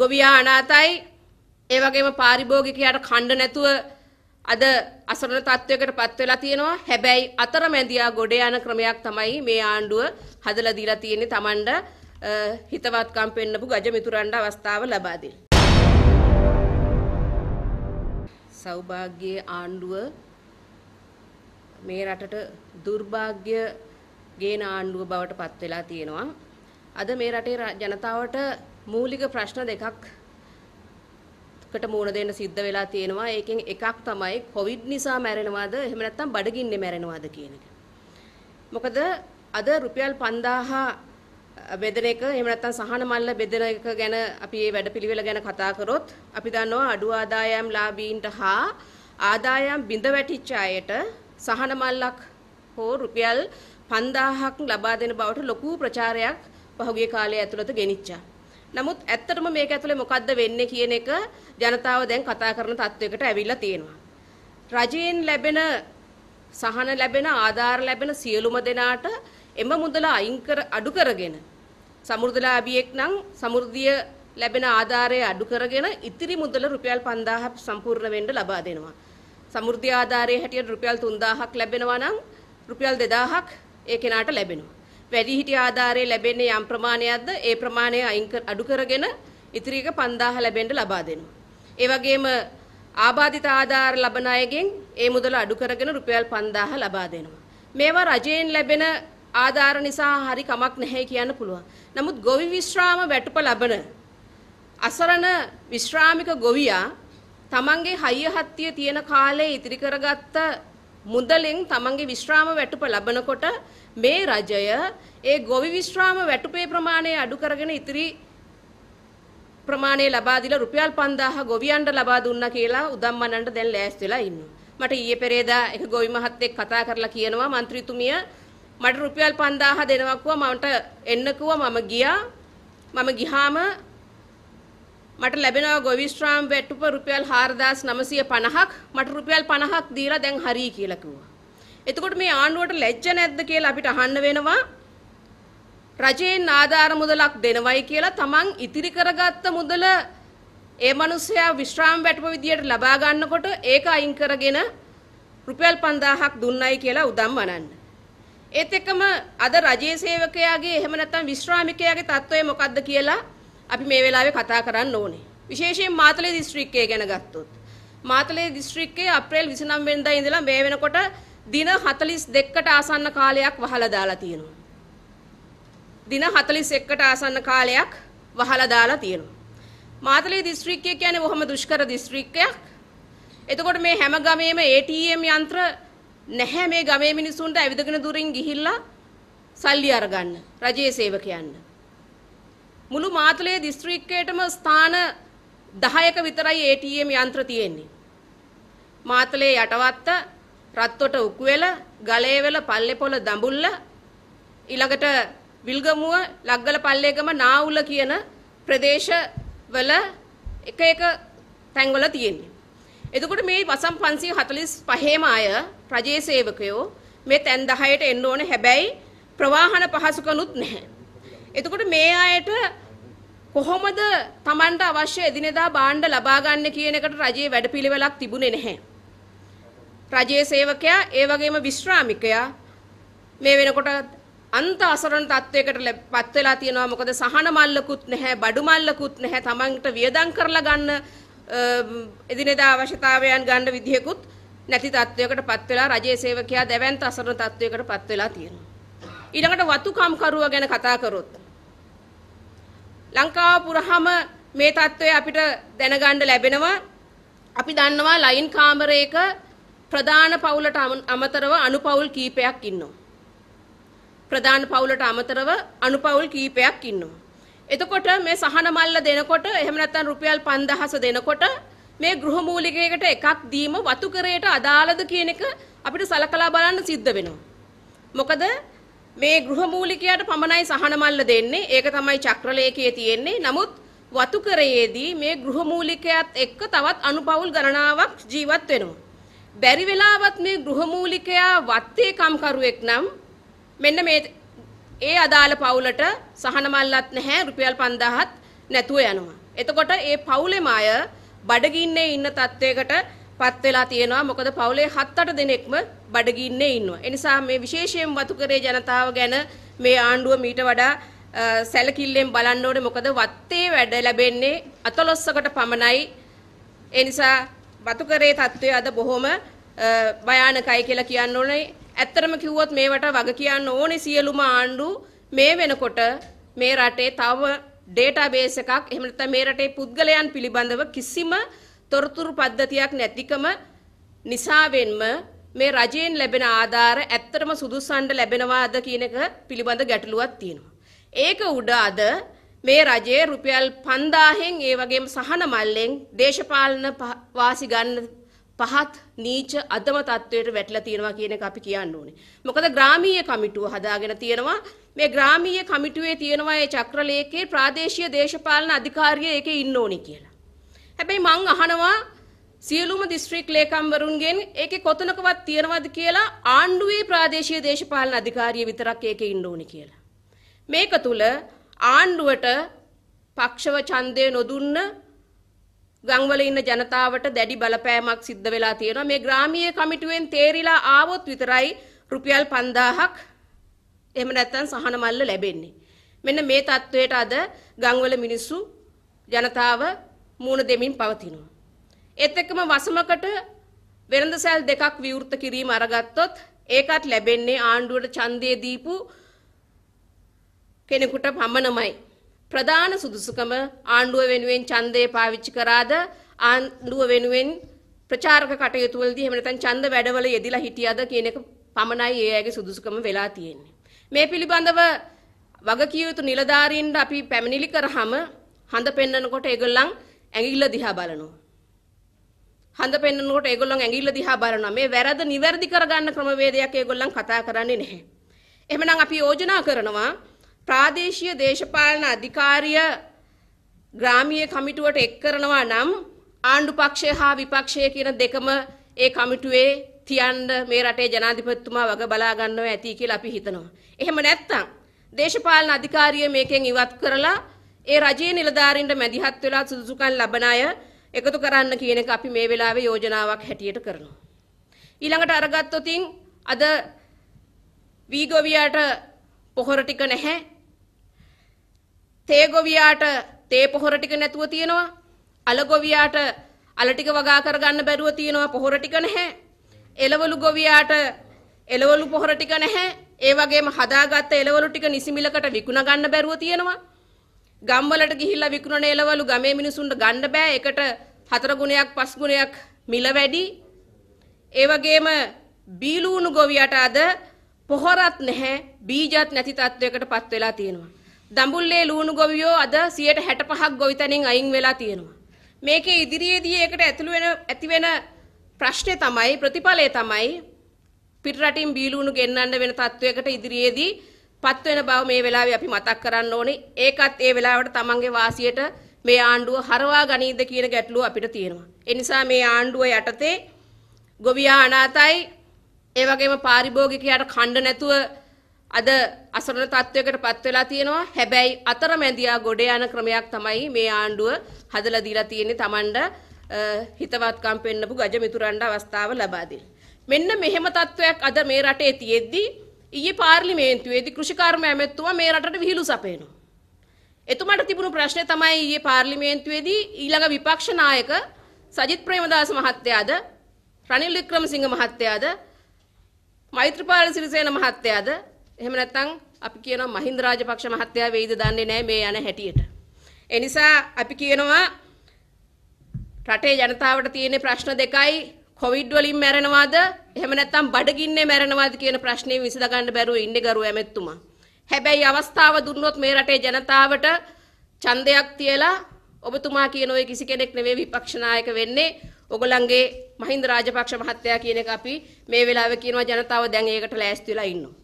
ගොවියා අනාතයි ඒ වගේම පාරිභෝගිකයාට ඛණ්ඩ නැතුව අද අසරණ තත්වයකට පත් වෙලා තියෙනවා. හැබැයි අතරමැදියා ගොඩ යන ක්‍රමයක් තමයි මේ ආණ්ඩුව හදලා දීලා තියෙන්නේ Tamanඩ හිතවත්කම් පෙන්නපු ගජ මිතුරන්ට අවස්ථාව ලබා දෙන්න. සෞභාග්‍යයේ ආණ්ඩුව මේ රටට දුර්භාග්‍ය ගේන ආණ්ඩුව බවට පත් වෙලා තියෙනවා. අද මේ රටේ ජනතාවට මූලික ප්‍රශ්න දෙකක්කට මුහුණ දෙන්න සිද්ධ වෙලා තියෙනවා. ඒකෙන් එකක් තමයි කොවිඩ් නිසා මැරෙනවද එහෙම නැත්නම් බඩගින්නේ මැරෙනවද කියන එක. මොකද අද රුපියල් 5000 බෙදෙන එක එහෙම නැත්නම් සහන මල්ල බෙදෙන එක ගැන අපි මේ වැඩපිළිවෙල ගැන කතා කරොත් අපි දන්නවා අඩු ආදායම් ලාභීන්ට හා ආදායම් බිඳ වැටිච්ච අයට සහන මල්ලක් හෝ රුපියල් 5000ක් ලබා දෙන බවට ලොකු ප්‍රචාරයක් පහුගිය කාලය ඇතුළත ගෙනිච්චා. නමුත් ඇත්තටම මේක ඇතුලේ මොකද්ද වෙන්නේ කියන එක ජනතාව දැන් කතා කරන තත්වයකට ඇවිල්ලා තියෙනවා. රජයෙන් ලැබෙන සහන ලැබෙන ආධාර ලැබෙන සියලුම දෙනාට එම මුදල අයින් කර අඩු කරගෙන සමෘද්ධිලාභියෙක් නම් සමෘද්ධිය ලැබෙන ආධාරය අඩු කරගෙන ඉතිරි මුදල රුපියල් 5000ක් සම්පූර්ණ වෙන්න ලබා දෙනවා. සමෘද්ධි ආධාරයේ හැටියට රුපියල් 3000ක් ලැබෙනවා නම් රුපියල් 2000ක් ඒ කෙනාට ලැබෙනවා. වැඩිහිටි ආධාරය ලැබෙන්නේ යම් ප්‍රමාණයක්ද ඒ ප්‍රමාණය අයින් අඩු කරගෙන ඉතිරි එක 5000 ලැබෙන්න ලබා දෙනවා. ඒ වගේම ආබාධිත ආධාර ලබන අයගෙන් ඒ මුදල අඩු කරගෙන රුපියල් 5000 ලබා දෙනවා. මේවා රජයෙන් ලැබෙන ආධාර නිසා හරි කමක් නැහැ කියන්න පුළුවන්. නමුත් ගොවි විශ්‍රාම වැටුප ලබන අසරණ විශ්‍රාමික ගොවියා තමන්ගේ හයිය හත්තිය තියෙන කාලේ ඉතිරි කරගත්ත මුදලෙන් තමන්ගේ විශ්‍රාම වැටුප ලබනකොට මේ රජය ඒ ගොවි විශ්‍රාම වැටුපේ ප්‍රමාණය අඩු කරගෙන ඉතිරි ප්‍රමාණය ලබා දීලා රුපියල් 5000 ගොවියන්ට ලබා දුන්නා කියලා උදම්මනන්ට දැන් ලෑස්ති වෙලා ඉන්නවා. මට ඊයේ පෙරේදා එක ගොවි මහත් එක්ක කතා කරලා කියනවා മന്ത്രിතුමිය මට රුපියල් 5000 දෙනවා කිව්වා මන්ට එන්න කිව්වා මම ගියා. මම ගිහාම මට ලැබෙනවා ගොවිස්ට්‍රාම් වැටුප රුපියල් 4950ක් මට රුපියල් 50ක් දීලා දැන් හරි කියලා කිව්වා. එතකොට මේ ආණ්ඩුවට ලැජ්ජ නැද්ද කියලා අපිට අහන්න වෙනවා. රජයෙන් ආධාර මුදලක් දෙනවයි කියලා තමන් ඉතිරි කරගත්ත මුදල ඒ මිනිස්සයා විශ්‍රාම වැටුප විදියට ලබා ගන්නකොට ඒක අයින් කරගෙන රුපියල් 5000ක් දුන්නයි කියලා උදම් වනන්න. ඒත් එක්කම අද රජයේ සේවකයාගේ එහෙම නැත්නම් විශ්‍රාමිකයාගේ තත්ත්වය මොකද්ද කියලා අපි මේ වෙලාවේ කතා කරන්න ඕනේ. විශේෂයෙන් මාතලේ දිස්ත්‍රික්කය ගැන ගත්තොත්. මාතලේ දිස්ත්‍රික්කයේ අප්‍රේල් 29 වෙනිදා ඉඳලා මේ වෙනකොට දින 42කට ආසන්න කාලයක් වහලා දාලා තියෙනවා. දින 41කට ආසන්න කාලයක් වහලා දාලා තියෙනවා. මාතලේ දිස්ත්‍රික්කය කියන්නේ බොහොම දුෂ්කර දිස්ත්‍රික්කයක්. එතකොට මේ හැම ගමේම ATM යන්ත්‍ර නැහැ මේ ගමේ මිනිසුන්ට ඇවිදගෙන දුරින් ගිහිල්ලා සල්ලි අරගන්න රජයේ සේවකයන්ට. මුළු මාතලේ දිස්ත්‍රික්කයටම ස්ථාන 10ක විතරයි ATM යන්ත්‍ර තියෙන්නේ. මාතලේ යටවත්ත, රත්වට උකුවේල, ගලේවල, පල්ලේපොළ දඹුල්ල ඊළඟට විල්ගමුව, ලග්ගල පල්ලේගම නාවුල කියන ප්‍රදේශවල එක එක තැන්වල තියෙන්නේ. එතකොට මේ වසම් 545ම අය රජයේ සේවකයෝ මේ තැන් 10ට එන්න ඕනේ හැබැයි ප්‍රවාහන පහසුකනුත් නැහැ. එතකොට මේ අයට කොහොමද Tamanට අවශ්‍ය එදිනෙදා භාණ්ඩ ලබා ගන්න කියන එකට රජයේ වැඩපිළිවෙලක් තිබුණේ නැහැ. රජයේ සේවකයා ඒ වගේම විශ්‍රාමිකයා මේ වෙනකොට අන්ත අසරණ තත්වයකට පත් වෙලා තියෙනවා මොකද සහන මල්ලකුත් නැහැ බඩු මල්ලකුත් නැහැ Tamanට වියදම් කරලා ගන්න එදිනෙදා අවශ්‍යතාවයන් ගන්න විදිහකුත් නැති තත්වයකට පත් වෙලා රජයේ සේවකයා දැවැන්ත අසරණ තත්වයකට පත් වෙලා තියෙනවා. ඊළඟට වතුකම්කරුවා ගැන කතා කරොත් ලංකාව පුරාම මේ தত্ত্বය අපිට දැනගන්න ලැබෙනවා. අපි දන්නවා ලයින් කාමරයක ප්‍රධාන පවුලට අමතරව අනුපවුල් කීපයක් ඉන්නවා. ප්‍රධාන පවුලට අමතරව අනුපවුල් කීපයක් ඉන්නවා. එතකොට මේ සහන මල්ල දෙනකොට එහෙම නැත්නම් රුපියල් 5000 දෙනකොට මේ ගෘහ මූලිකයකට එකක් දීම වතුකරයට අදාළද කියන එක අපිට සලකලා බලන්න සිද්ධ වෙනවා. මොකද මේ ගෘහමූලිකයාට පමණයි සහන මල්ල දෙන්නේ. ඒක තමයි චක්‍රලේඛයේ තියෙන්නේ. නමුත් වතුකරයේදී මේ ගෘහමූලිකයාත් එක්ක තවත් අනුපවුල් ගණනාවක් ජීවත් වෙනවා. බැරි වෙලාවත් මේ ගෘහමූලිකයා වත්තේ කම්කරුවෙක් නම් මෙන්න මේ ඒ අදාළ පවුලට සහන මල්ලත් නැහැ රුපියල් 5000ත් නැතුව යනවා. එතකොට ඒ පවුලෙම අය බඩගින්නේ ඉන්න තත්වයකට පත් වෙලා තියෙනවා. මොකද පවුලේ 7-8 දෙනෙක්ම බඩගින්නේ ඉන්නවා. ඒ නිසා මේ විශේෂයෙන් වතුකරේ ජනතාව ගැන මේ ආණ්ඩුව මීට වඩා සැලකිල්ලෙන් බලන්න ඕනේ මොකද වත්තේ වැඩ ලැබෙන්නේ 14කට පමණයි. ඒ නිසා වතුකරේ තත්ත්වය අද බොහොම භයානකයි කියලා කියන්න ඕනේ. ඇත්තටම කිව්වොත් මේවට වග කියන්න ඕනේ සියලුම ආණ්ඩු මේ වෙනකොට මේ රටේ තව ඩේටා බේස් එකක් එහෙම නැත්නම් මේ රටේ පුද්ගලයන් පිළිබඳව කිසිම තොරතුරු පද්ධතියක් නැතිකම නිසාවෙන්ම මේ රජයෙන් ලැබෙන ආධාර ඇත්තටම සුදුස්සන්ට ලැබෙනවාද කියන එක පිළිබඳ ගැටලුවක් තියෙනවා. ඒක උඩ අද මේ රජයේ රුපියල් 5000න් ඒ වගේම සහන මල්ලෙන් දේශපාලන වාසි ගන්න පහත් නීච අදම තත්වයට වැටලා තියෙනවා කියන එක අපි කියන්න ඕනේ. මොකද ග්‍රාමීය කමිටුව හදාගෙන තියෙනවා. මේ ග්‍රාමීය කමිටුවේ තියෙනවා මේ චක්‍රලේඛයේ ප්‍රාදේශීය දේශපාලන අධිකාරිය ඒකේ ඉන්න ඕනේ කියලා. හැබැයි මං අහනවා සියලුම දිස්ත්‍රික් ලේකම්වරුන්ගෙන් ඒකේ කොතනකවත් තියනවද කියලා ආණ්ඩුවේ ප්‍රාදේශීය දේශපාලන අධිකාරිය විතරක් ඒකේ ඉන්න ඕනේ කියලා. මේක තුල ආණ්ඩුවට පක්ෂව ඡන්දය නොදුන්න ගංවල ඉන්න ජනතාවට දැඩි බලපෑමක් සිද්ධ වෙලා තියෙනවා. මේ ග්‍රාමීය කමිටුවෙන් තේරිලා ආවොත් විතරයි රුපියල් 5000ක් එහෙම නැත්නම් සහන මල්ල ලැබෙන්නේ. මෙන්න මේ தത്വයට අද ගංවල මිනිස්සු ජනතාව මූණ දෙමින් පවතිනවා. ඒත් එක්කම වසමකට වෙළඳ සැල් දෙකක් විවෘත කිරීම අරගත්තොත් ඒකත් ලැබෙන්නේ ආණ්ඩුවට ඡන්දය දීපු කෙනෙකුට පමණමයි. ප්‍රධාන සුදුසුකම ආණ්ඩුව වෙනුවෙන් ඡන්දය පාවිච්චි කරාද ආණ්ඩුව වෙනුවෙන් ප්‍රචාරක කටයුතු වලදී එහෙම නැත්නම් ඡන්ද වැඩවල යෙදিলা හිටියද කියන එක පමණයි ඒ අයගේ සුදුසුකම වෙලා තියෙන්නේ. මේ පිළිබඳව වගකිය යුතු නිලධාරීන්ට අපි පැමිණිලි කරාම හඳ පෙන්නකොට ඒගොල්ලන් ඇඟිල්ල දිහා බලනවා. හඳ පෙන්නනකොට ඒගොල්ලෝ ඇඟිල්ල දිහා බලනවා. මේ වැරද්ද නිවැරදි කරගන්න ක්‍රමවේදයක් ඒගොල්ලන් කතා කරන්නේ නැහැ. එහෙමනම් අපි යෝජනා කරනවා ප්‍රාදේශීය දේශපාලන අධිකාරිය ග්‍රාමීය කමිටුවට එක් කරනවා නම් ආණ්ඩු පක්ෂය හා විපක්ෂය කියන දෙකම ඒ කමිටුවේ තියන්න මේ රටේ ජනාධිපතිතුමා වග බලා ගන්නවා ඇති කියලා අපි හිතනවා. එහෙම නැත්නම් දේශපාලන අධිකාරිය මේකෙන් ඉවත් කරලා ඒ රජයේ නිලධාරීන්ට මැදිහත් වෙලා සුදුසුකම් ලබන අය එකතු කරන්න කියන එක අපි මේ වෙලාවේ යෝජනාවක් හැටියට කරනවා. ඊළඟට අරගත්තොතින් අද වීගොවියාට පොහොර ටික නැහැ. තේගොවියාට තේ පොහොර ටික නැතුව තියෙනවා. අලගොවියාට අල ටික වගා කරගන්න බැරුව තියෙනවා පොහොර ටික නැහැ. එළවලු ගොවියාට එළවලු පොහොර ටික නැහැ. ඒ වගේම හදාගත්ත එළවලු ටික නිසිමිලකට විකුණ ගන්න බැරුව තියෙනවා. ගම්වලට ගිහිල්ලා විකුණන එළවලු ගමේ මිනිසුන්ට ගන්න බෑ. ඒකට හතර ගුණයක් පස් ගුණයක් මිල වැඩි. ඒ වගේම බීලූණු ගොවියට අද පොහොරත් නැහැ බීජත් නැති තත්වයකටපත් වෙලා තියෙනවා. දඹුල්ලේ ලූණු ගොවියෝ අද 165ක් ගොවිතැනින් අයින් වෙලා තියෙනවා. මේකේ ඉදිරියේදී ඒකට ඇතුළු වෙන ඇති වෙන ප්‍රශ්නේ තමයි ප්‍රතිඵලය තමයි පිටරටින් බීලූණු ගෙන්නන්න වෙන තත්වයකට ඉදිරියේදී පත් වෙන බව මේ වෙලාවේ අපි මතක් කරන්න ඕනේ. ඒකත් ඒ වෙලාවට තමන්ගේ වාසියට මේ ආණ්ඩුව හරවා ගනීද කියන ගැටලුව අපිට තියෙනවා. ඒ නිසා මේ ආණ්ඩුව යටතේ ගොවියා අනාතයි ඒ වගේම පාරිභෝගිකයාට ඛණ්ඩ නැතුව අද අසරණ තත්වයකට පත් වෙලා තියෙනවා. හැබැයි අතරමැදියා ගොඩ යන ක්‍රමයක් තමයි මේ ආණ්ඩුව හදලා දීලා තියෙන්නේ Tamanda හිතවත්කම් පෙන්නපු ගජ මිතුරන්ට අවස්ථාව ලබා මෙන්න මෙහෙම තත්වයක් අද මේ රටේ තියෙද්දි ඊයේ පාර්ලිමේන්තුවේදී කෘෂිකර්ම ඇමැත්තුමා මේ රටට විහිළු සපයනවා. එතුමාට තිබුණු ප්‍රශ්නය තමයි ඊයේ පාර්ලිමේන්තුවේදී ඊළඟ විපක්ෂ නායක සජිත් ප්‍රේමදාස මහත්තයාද රනිල් වික්‍රමසිංහ මහත්තයාද මෛත්‍රීපාල සිරිසේන මහත්තයාද එහෙම නැත්නම් අපි කියනවා මහින්ද රාජපක්ෂ මහත්තයා වෙයිද දන්නේ නැහැ මේ යන හැටියට. ඒ නිසා අපි කියනවා රටේ ජනතාවට තියෙන ප්‍රශ්න දෙකයි කොවිඩ් වලින් මැරෙනවද එහෙම නැත්නම් බඩගින්නේ මැරෙනවද කියන ප්‍රශ්නේ විසඳ ගන්න බැරුව ඉන්නේ ගරු ඇමෙත්තුමා. හැබැයි අවස්ථාව දුන්නොත් මේ රටේ ජනතාවට ඡන්දයක් තියලා ඔබතුමා කියන ඔය කිසි කෙනෙක් නෙවෙයි විපක්ෂ නායක වෙන්නේ. ඔගලන්ගේ මහින්ද රාජපක්ෂ මහත්තයා කියන එක අපි මේ වෙලාවේ කියනවා ජනතාව දැන් ඒකට ලෑස්ති වෙලා ඉන්නවා.